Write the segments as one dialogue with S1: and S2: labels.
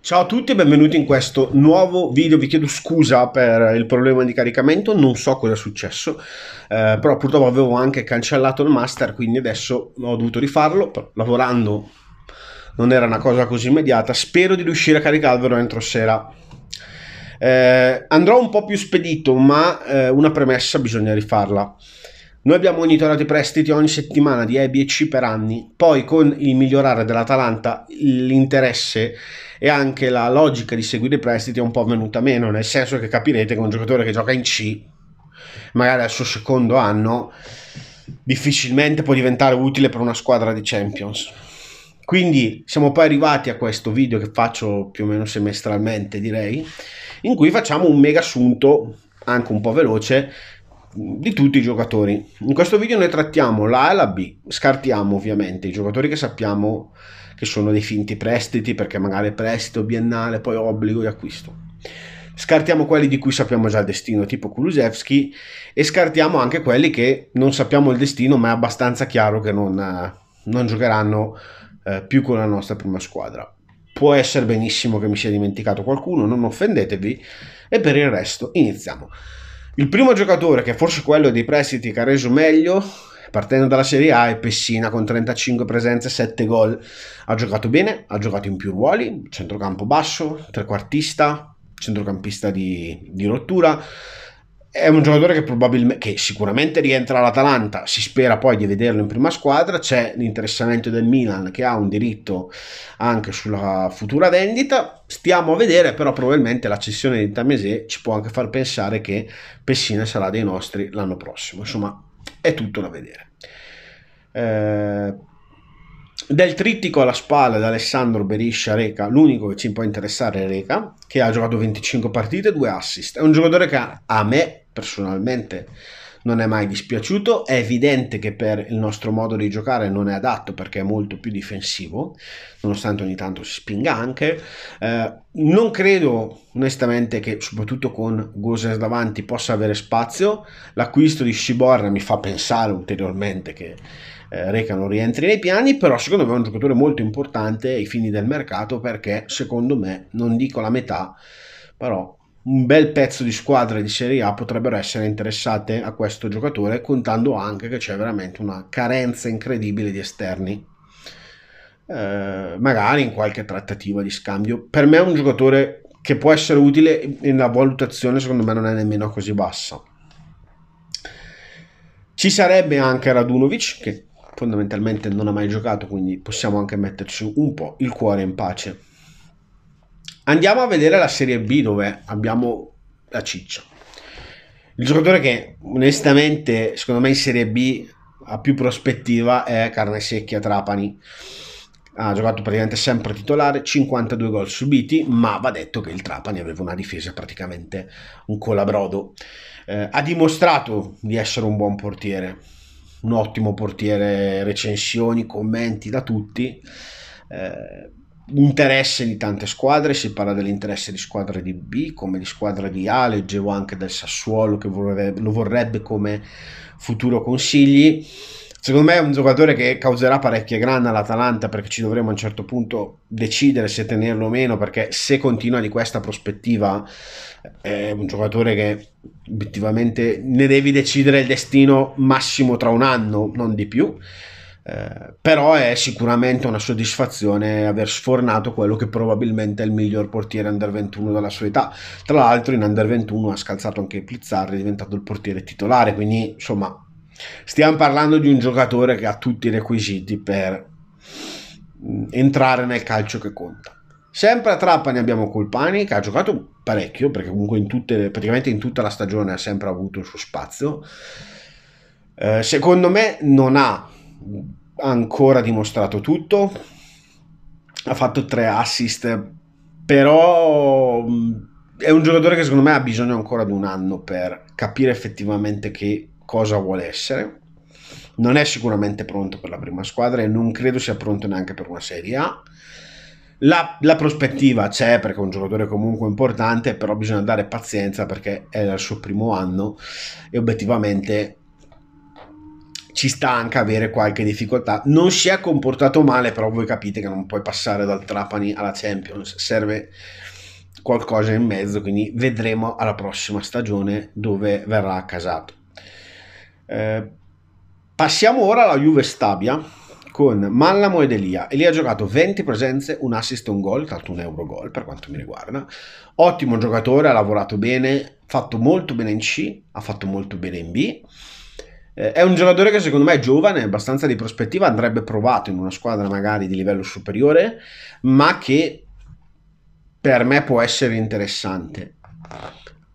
S1: Ciao a tutti e benvenuti in questo nuovo video, vi chiedo scusa per il problema di caricamento, non so cosa è successo, eh, però purtroppo avevo anche cancellato il master, quindi adesso ho dovuto rifarlo, lavorando non era una cosa così immediata, spero di riuscire a caricarvelo entro sera. Eh, andrò un po' più spedito, ma eh, una premessa bisogna rifarla. Noi abbiamo monitorato i prestiti ogni settimana di EBC per anni, poi con il migliorare dell'Atalanta l'interesse e anche la logica di seguire i prestiti è un po' venuta meno, nel senso che capirete che un giocatore che gioca in C, magari al suo secondo anno, difficilmente può diventare utile per una squadra di Champions. Quindi siamo poi arrivati a questo video che faccio più o meno semestralmente, direi, in cui facciamo un mega assunto, anche un po' veloce, di tutti i giocatori. In questo video noi trattiamo la e la B, scartiamo ovviamente i giocatori che sappiamo che sono dei finti prestiti perché magari prestito biennale, poi obbligo di acquisto. Scartiamo quelli di cui sappiamo già il destino, tipo Kulusevski, e scartiamo anche quelli che non sappiamo il destino, ma è abbastanza chiaro che non, eh, non giocheranno eh, più con la nostra prima squadra. Può essere benissimo che mi sia dimenticato qualcuno, non offendetevi, e per il resto iniziamo. Il primo giocatore, che forse quello dei prestiti che ha reso meglio, partendo dalla Serie A, è Pessina con 35 presenze, 7 gol. Ha giocato bene, ha giocato in più ruoli, centrocampo basso, trequartista, centrocampista di, di rottura. È un giocatore che, che sicuramente rientra all'Atalanta, si spera poi di vederlo in prima squadra, c'è l'interessamento del Milan che ha un diritto anche sulla futura vendita, stiamo a vedere però probabilmente la cessione di Tamese ci può anche far pensare che Pessina sarà dei nostri l'anno prossimo, insomma è tutto da vedere. Eh, del trittico alla spalla di Alessandro Beriscia Reca, l'unico che ci può interessare è Reca, che ha giocato 25 partite e 2 assist. È un giocatore che a me personalmente non è mai dispiaciuto, è evidente che per il nostro modo di giocare non è adatto perché è molto più difensivo, nonostante ogni tanto si spinga anche. Eh, non credo onestamente che soprattutto con Gosens davanti possa avere spazio, l'acquisto di Sciborna mi fa pensare ulteriormente che eh, Reca non rientri nei piani, però secondo me è un giocatore molto importante ai fini del mercato perché secondo me, non dico la metà, però un bel pezzo di squadre di Serie A potrebbero essere interessate a questo giocatore, contando anche che c'è veramente una carenza incredibile di esterni. Eh, magari in qualche trattativa di scambio. Per me è un giocatore che può essere utile e la valutazione secondo me non è nemmeno così bassa. Ci sarebbe anche Radunovic che fondamentalmente non ha mai giocato, quindi possiamo anche metterci un po' il cuore in pace. Andiamo a vedere la Serie B dove abbiamo la ciccia. Il giocatore che onestamente, secondo me in Serie B ha più prospettiva è Carne Secchia Trapani. Ha giocato praticamente sempre titolare, 52 gol subiti, ma va detto che il Trapani aveva una difesa praticamente un colabrodo. Eh, ha dimostrato di essere un buon portiere, un ottimo portiere, recensioni, commenti da tutti. Eh, interesse di tante squadre, si parla dell'interesse di squadre di B come di squadra di A, leggevo anche del Sassuolo che vorrebbe, lo vorrebbe come futuro consigli. Secondo me è un giocatore che causerà parecchie grana all'Atalanta perché ci dovremo a un certo punto decidere se tenerlo o meno perché se continua di questa prospettiva è un giocatore che obiettivamente ne devi decidere il destino massimo tra un anno, non di più. Eh, però è sicuramente una soddisfazione aver sfornato quello che probabilmente è il miglior portiere under 21 della sua età. Tra l'altro in under 21 ha scalzato anche Pizzarri, è diventato il portiere titolare, quindi insomma stiamo parlando di un giocatore che ha tutti i requisiti per mm, entrare nel calcio che conta. Sempre a Trapani abbiamo Colpani che ha giocato parecchio perché comunque in tutte, praticamente in tutta la stagione ha sempre avuto il suo spazio. Eh, secondo me non ha ancora dimostrato tutto, ha fatto tre assist, però mm, è un giocatore che secondo me ha bisogno ancora di un anno per capire effettivamente che cosa vuole essere. Non è sicuramente pronto per la prima squadra e non credo sia pronto neanche per una Serie A. La, la, prospettiva c'è perché è un giocatore comunque importante, però bisogna dare pazienza perché è il suo primo anno e obiettivamente ci sta anche avere qualche difficoltà. Non si è comportato male, però voi capite che non puoi passare dal Trapani alla Champions, serve qualcosa in mezzo, quindi vedremo alla prossima stagione dove verrà accasato. Eh, passiamo ora alla Juve Stabia con Mallamo ed Elia. Elia ha giocato 20 presenze, un assist e un gol, tra l'altro un euro gol per quanto mi riguarda. Ottimo giocatore, ha lavorato bene, ha fatto molto bene in C, ha fatto molto bene in B eh, è un giocatore che secondo me è giovane, abbastanza di prospettiva, andrebbe provato in una squadra magari di livello superiore, ma che per me può essere interessante.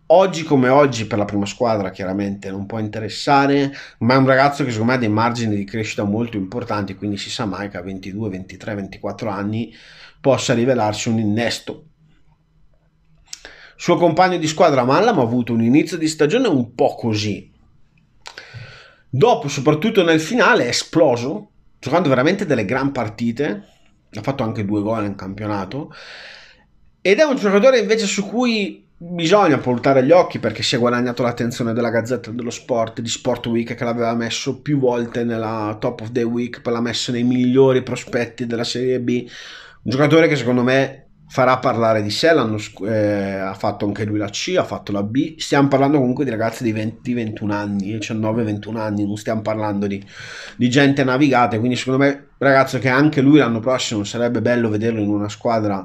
S1: Oggi come oggi per la prima squadra chiaramente non può interessare, ma è un ragazzo che secondo me ha dei margini di crescita molto importanti, quindi si sa mai che a 22, 23, 24 anni possa rivelarsi un innesto suo compagno di squadra Mallam ha avuto un inizio di stagione un po' così, Dopo, soprattutto nel finale, è esploso, giocando veramente delle gran partite, ha fatto anche due gol in campionato, ed è un giocatore invece su cui bisogna portare gli occhi perché si è guadagnato l'attenzione della Gazzetta dello Sport di Sport Week che l'aveva messo più volte nella Top of the Week, poi l'ha messo nei migliori prospetti della Serie B, un giocatore che secondo me farà parlare di sé, eh, ha fatto anche lui la C, ha fatto la B, stiamo parlando comunque di ragazzi di 20-21 anni, 19-21 anni, non stiamo parlando di, di, gente navigata, quindi secondo me ragazzo che anche lui l'anno prossimo sarebbe bello vederlo in una squadra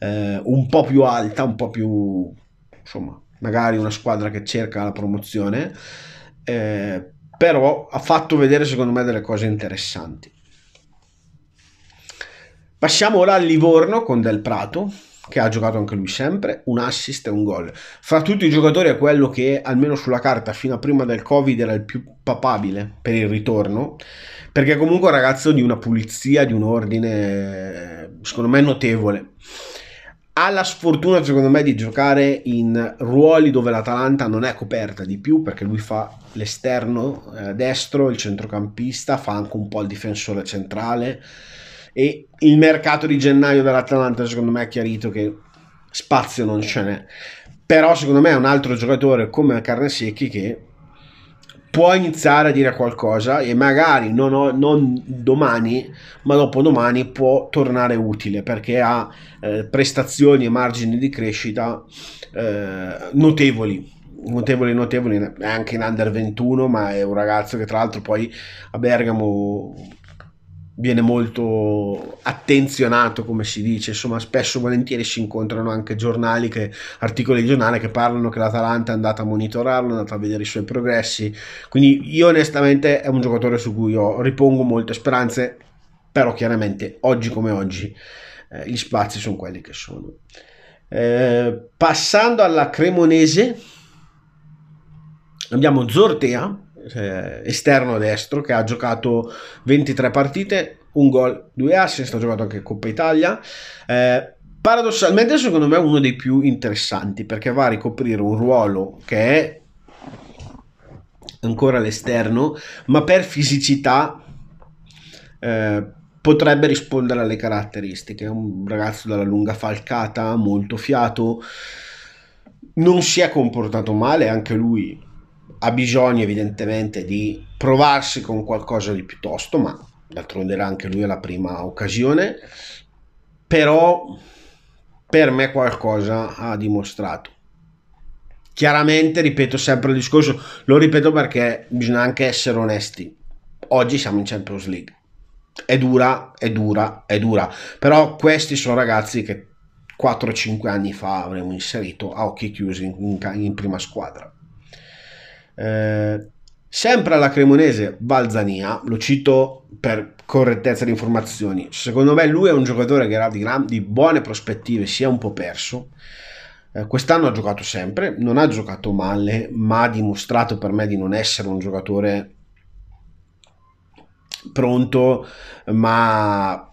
S1: eh, un po' più alta, un po' più, insomma, magari una squadra che cerca la promozione, eh, però ha fatto vedere secondo me delle cose interessanti. Passiamo ora al Livorno con Del Prato, che ha giocato anche lui sempre, un assist e un gol. Fra tutti i giocatori è quello che, almeno sulla carta, fino a prima del Covid era il più papabile per il ritorno, perché comunque è un ragazzo di una pulizia, di un ordine, secondo me, notevole. Ha la sfortuna, secondo me, di giocare in ruoli dove l'Atalanta non è coperta di più, perché lui fa l'esterno eh, destro, il centrocampista, fa anche un po' il difensore centrale e il mercato di gennaio dell'Atalanta secondo me ha chiarito che spazio non ce n'è però secondo me è un altro giocatore come Carne Secchi che può iniziare a dire qualcosa e magari non, ho, non domani, ma dopodomani può tornare utile perché ha eh, prestazioni e margini di crescita eh, notevoli. Notevoli, notevoli, anche in under 21, ma è un ragazzo che tra l'altro poi a Bergamo viene molto attenzionato, come si dice, insomma spesso e volentieri si incontrano anche giornali, che, articoli di giornale che parlano che l'Atalanta è andata a monitorarlo, è andata a vedere i suoi progressi, quindi io onestamente è un giocatore su cui io ripongo molte speranze, però chiaramente oggi come oggi eh, gli spazi sono quelli che sono. Eh, passando alla Cremonese, abbiamo Zortea eh, esterno destro che ha giocato 23 partite, un gol, due assist, ha giocato anche Coppa Italia. Eh, paradossalmente secondo me è uno dei più interessanti perché va a ricoprire un ruolo che è ancora all'esterno, ma per fisicità eh, potrebbe rispondere alle caratteristiche. È un ragazzo dalla lunga falcata, molto fiato, non si è comportato male, anche lui ha bisogno evidentemente di provarsi con qualcosa di piuttosto, ma d'altronde era anche lui alla prima occasione, però per me qualcosa ha dimostrato. Chiaramente, ripeto sempre il discorso, lo ripeto perché bisogna anche essere onesti. Oggi siamo in Champions League. È dura, è dura, è dura. Però questi sono ragazzi che 4-5 anni fa avremmo inserito a occhi chiusi in, in, in prima squadra. Eh, sempre alla Cremonese Balzania, lo cito per correttezza di informazioni, secondo me lui è un giocatore che era di, di buone prospettive, si è un po' perso. Eh, quest'anno ha giocato sempre, non ha giocato male, ma ha dimostrato per me di non essere un giocatore pronto, ma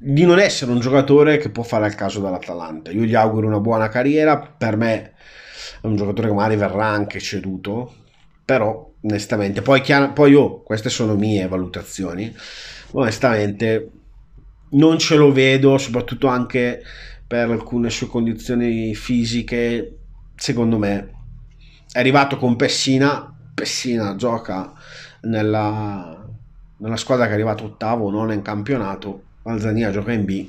S1: di non essere un giocatore che può fare al caso dall'Atalanta. Io gli auguro una buona carriera, per me è un giocatore che magari verrà anche ceduto, però onestamente, poi, chiaro, poi oh, queste sono mie valutazioni, onestamente non ce lo vedo, soprattutto anche per alcune sue condizioni fisiche, secondo me è arrivato con Pessina, Pessina gioca nella, nella squadra che è arrivato ottavo, non in campionato, Alzania gioca in B,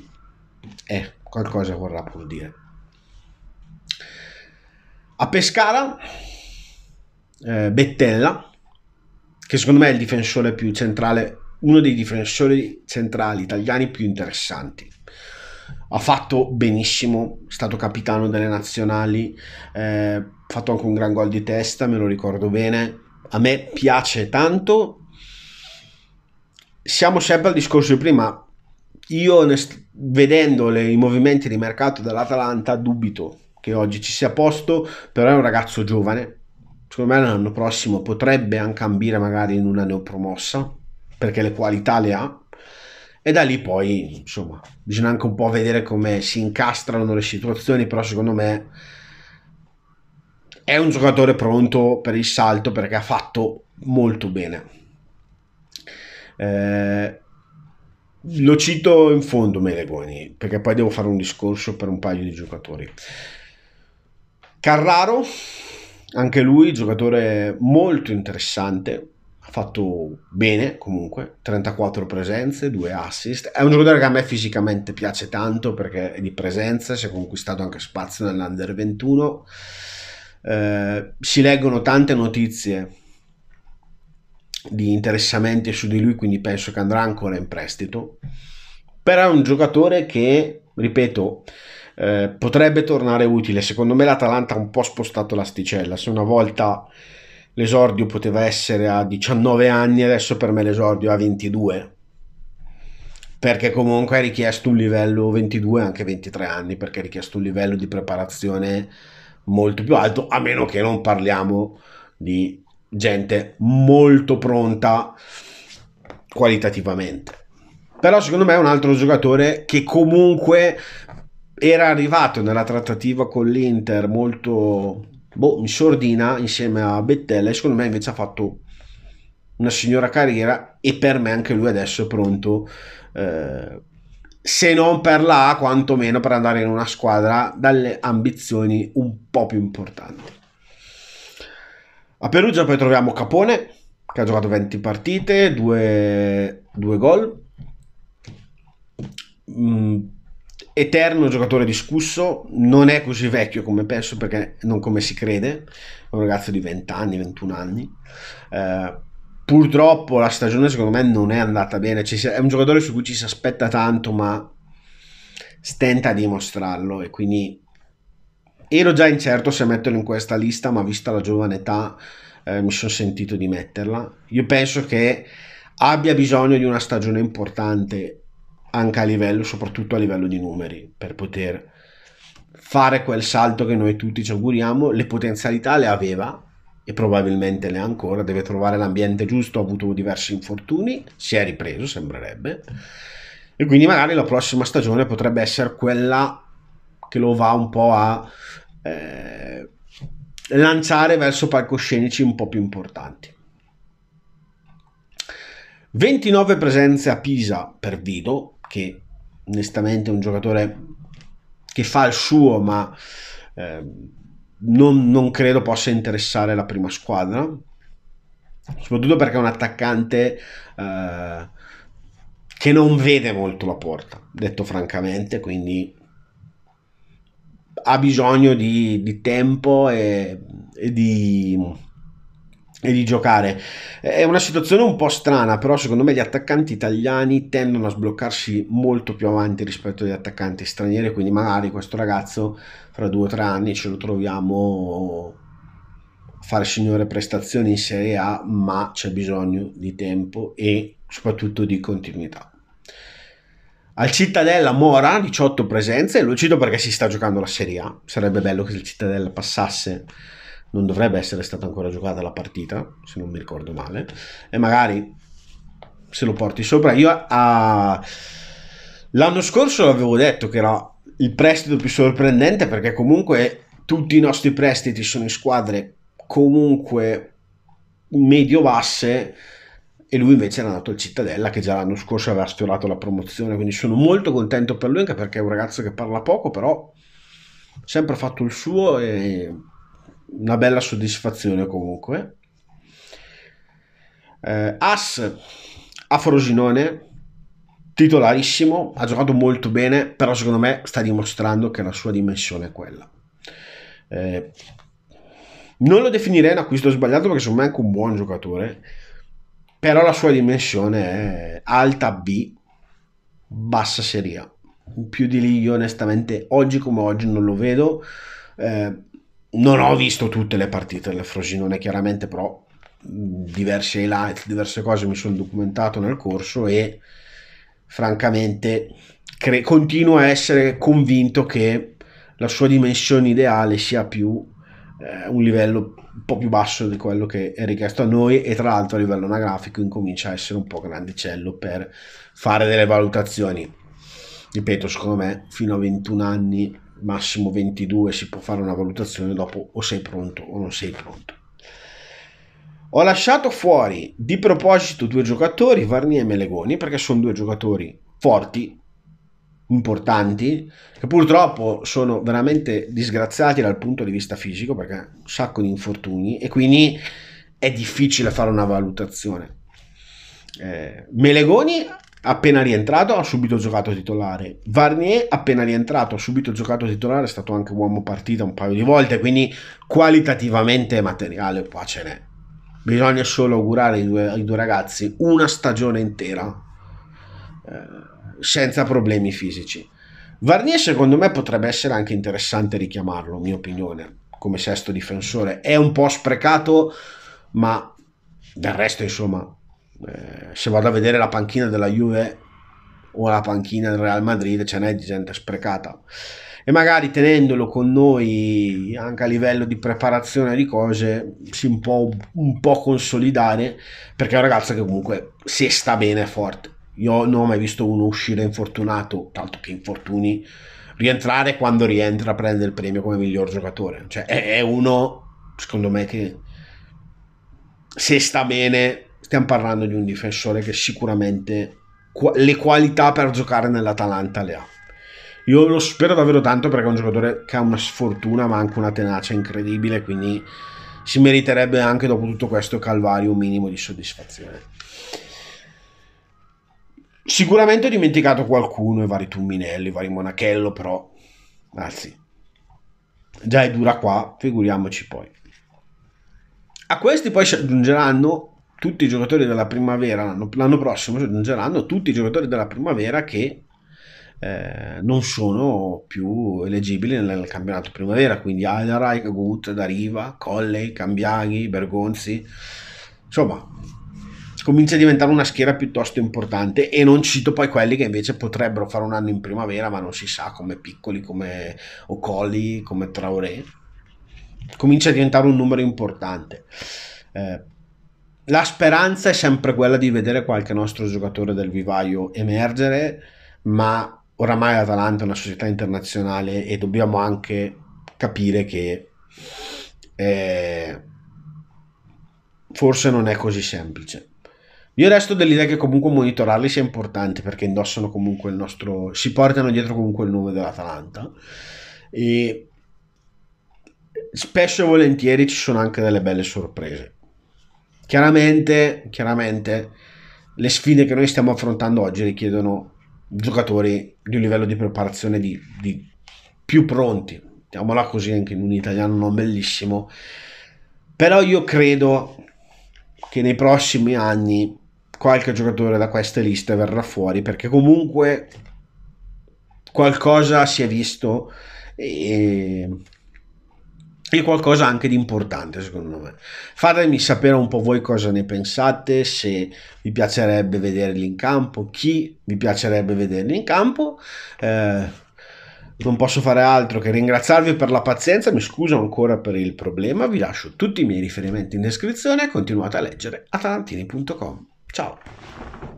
S1: eh, qualcosa vorrà pur dire. A Pescara, eh, Bettella, che secondo me è il difensore più centrale, uno dei difensori centrali italiani più interessanti. Ha fatto benissimo, è stato capitano delle nazionali, ha eh, fatto anche un gran gol di testa, me lo ricordo bene. A me piace tanto. Siamo sempre al discorso di prima. Io, vedendo le, i movimenti di mercato dell'Atalanta, dubito che oggi ci sia posto, però è un ragazzo giovane, secondo me l'anno prossimo potrebbe anche ambire magari in una neopromossa, perché le qualità le ha, e da lì poi, insomma, bisogna anche un po' vedere come si incastrano le situazioni, però secondo me è un giocatore pronto per il salto perché ha fatto molto bene. Eh, lo cito in fondo Melegoni, perché poi devo fare un discorso per un paio di giocatori. Carraro, anche lui giocatore molto interessante, ha fatto bene comunque, 34 presenze, 2 assist, è un giocatore che a me fisicamente piace tanto perché è di presenza, si è conquistato anche spazio nell'Under 21, eh, si leggono tante notizie di interessamenti su di lui, quindi penso che andrà ancora in prestito, però è un giocatore che, ripeto, eh, potrebbe tornare utile. Secondo me l'Atalanta ha un po' spostato l'asticella. Se una volta l'esordio poteva essere a 19 anni, adesso per me l'esordio è a 22. Perché comunque è richiesto un livello 22, anche 23 anni, perché è richiesto un livello di preparazione molto più alto, a meno che non parliamo di gente molto pronta qualitativamente. Però secondo me è un altro giocatore che comunque era arrivato nella trattativa con l'Inter molto boh, in sordina insieme a Bettella e secondo me invece ha fatto una signora carriera e per me anche lui adesso è pronto eh, se non per la A quantomeno per andare in una squadra dalle ambizioni un po' più importanti a Perugia poi troviamo Capone che ha giocato 20 partite 2 gol mm, eterno giocatore discusso, non è così vecchio come penso perché non come si crede, è un ragazzo di 20 anni, 21 anni. Eh, purtroppo la stagione secondo me non è andata bene, si, è un giocatore su cui ci si aspetta tanto ma stenta a dimostrarlo e quindi ero già incerto se metterlo in questa lista ma vista la giovane età eh, mi sono sentito di metterla. Io penso che abbia bisogno di una stagione importante anche a livello, soprattutto a livello di numeri, per poter fare quel salto che noi tutti ci auguriamo, le potenzialità le aveva e probabilmente le ha ancora, deve trovare l'ambiente giusto, ha avuto diversi infortuni, si è ripreso sembrerebbe e quindi magari la prossima stagione potrebbe essere quella che lo va un po' a eh, lanciare verso palcoscenici un po' più importanti. 29 presenze a Pisa per Vido, che onestamente è un giocatore che fa il suo, ma eh, non, non credo possa interessare la prima squadra soprattutto perché è un attaccante eh, che non vede molto la porta, detto francamente, quindi ha bisogno di, di tempo e, e di e di giocare. È una situazione un po' strana, però secondo me gli attaccanti italiani tendono a sbloccarsi molto più avanti rispetto agli attaccanti stranieri, quindi magari questo ragazzo fra due o tre anni ce lo troviamo a fare signore prestazioni in Serie A, ma c'è bisogno di tempo e soprattutto di continuità. Al Cittadella Mora 18 presenze, lo cito perché si sta giocando la Serie A, sarebbe bello che il Cittadella passasse non dovrebbe essere stata ancora giocata la partita, se non mi ricordo male, e magari se lo porti sopra. Io a... Ah, l'anno scorso avevo detto che era il prestito più sorprendente perché comunque tutti i nostri prestiti sono in squadre comunque medio-basse e lui invece era andato al Cittadella che già l'anno scorso aveva sfiorato la promozione, quindi sono molto contento per lui anche perché è un ragazzo che parla poco, però sempre fatto il suo e una bella soddisfazione comunque. Eh, As a Frosinone, titolarissimo, ha giocato molto bene, però secondo me sta dimostrando che la sua dimensione è quella. Eh, non lo definirei un acquisto sbagliato perché secondo me è anche un buon giocatore, però la sua dimensione è alta B, bassa serie A. Più di lì io onestamente oggi come oggi non lo vedo. Eh, non ho visto tutte le partite del Frosinone, chiaramente, però mm, diverse highlights, diverse cose mi sono documentato nel corso e francamente cre- continuo a essere convinto che la sua dimensione ideale sia più eh, un livello un po' più basso di quello che è richiesto a noi e tra l'altro a livello anagrafico incomincia a essere un po' grandicello per fare delle valutazioni. Ripeto, secondo me fino a 21 anni massimo 22 si può fare una valutazione dopo o sei pronto o non sei pronto. Ho lasciato fuori di proposito due giocatori, Varnier e Melegoni, perché sono due giocatori forti, importanti, che purtroppo sono veramente disgraziati dal punto di vista fisico, perché un sacco di infortuni e quindi è difficile fare una valutazione. Eh, Melegoni appena rientrato ha subito giocato titolare. Varnier, appena rientrato, ha subito giocato titolare, è stato anche uomo partita un paio di volte, quindi qualitativamente materiale qua ce n'è. Bisogna solo augurare ai due, ai due ragazzi una stagione intera eh, senza problemi fisici. Varnier secondo me potrebbe essere anche interessante richiamarlo, mia opinione, come sesto difensore. È un po' sprecato, ma del resto insomma eh, se vado a vedere la panchina della Juve o la panchina del Real Madrid ce n'è di gente sprecata e magari tenendolo con noi anche a livello di preparazione di cose si può un po consolidare perché è un ragazzo che comunque se sta bene è forte io non ho mai visto uno uscire infortunato tanto che infortuni rientrare quando rientra prende il premio come miglior giocatore cioè è uno secondo me che se sta bene stiamo parlando di un difensore che sicuramente le qualità per giocare nell'Atalanta le ha. Io lo spero davvero tanto perché è un giocatore che ha una sfortuna ma anche una tenacia incredibile, quindi si meriterebbe anche dopo tutto questo calvario un minimo di soddisfazione. Sicuramente ho dimenticato qualcuno, i vari Tumminelli, i vari Monachello, però, anzi, già è dura qua, figuriamoci poi. A questi poi si aggiungeranno tutti i giocatori della primavera, l'anno, l'anno prossimo si aggiungeranno tutti i giocatori della primavera che eh, non sono più elegibili nel, nel campionato primavera, quindi Aldarai, Gut, Dariva, Colley, Cambiaghi, Bergonzi, insomma comincia a diventare una schiera piuttosto importante e non cito poi quelli che invece potrebbero fare un anno in primavera ma non si sa come piccoli, come Ocoli, come Traoré comincia a diventare un numero importante eh, la speranza è sempre quella di vedere qualche nostro giocatore del vivaio emergere, ma oramai l'Atalanta è una società internazionale e dobbiamo anche capire che eh, forse non è così semplice. Io resto dell'idea che comunque monitorarli sia importante perché indossano comunque il nostro. si portano dietro comunque il nome dell'Atalanta. E spesso e volentieri ci sono anche delle belle sorprese. Chiaramente, chiaramente le sfide che noi stiamo affrontando oggi richiedono giocatori di un livello di preparazione di, di più pronti, mettiamola così anche in un italiano non bellissimo, però io credo che nei prossimi anni qualche giocatore da queste liste verrà fuori perché comunque qualcosa si è visto e è qualcosa anche di importante secondo me. Fatemi sapere un po' voi cosa ne pensate, se vi piacerebbe vederli in campo, chi vi piacerebbe vederli in campo. Eh, non posso fare altro che ringraziarvi per la pazienza, mi scuso ancora per il problema, vi lascio tutti i miei riferimenti in descrizione continuate a leggere atalantini.com. Ciao!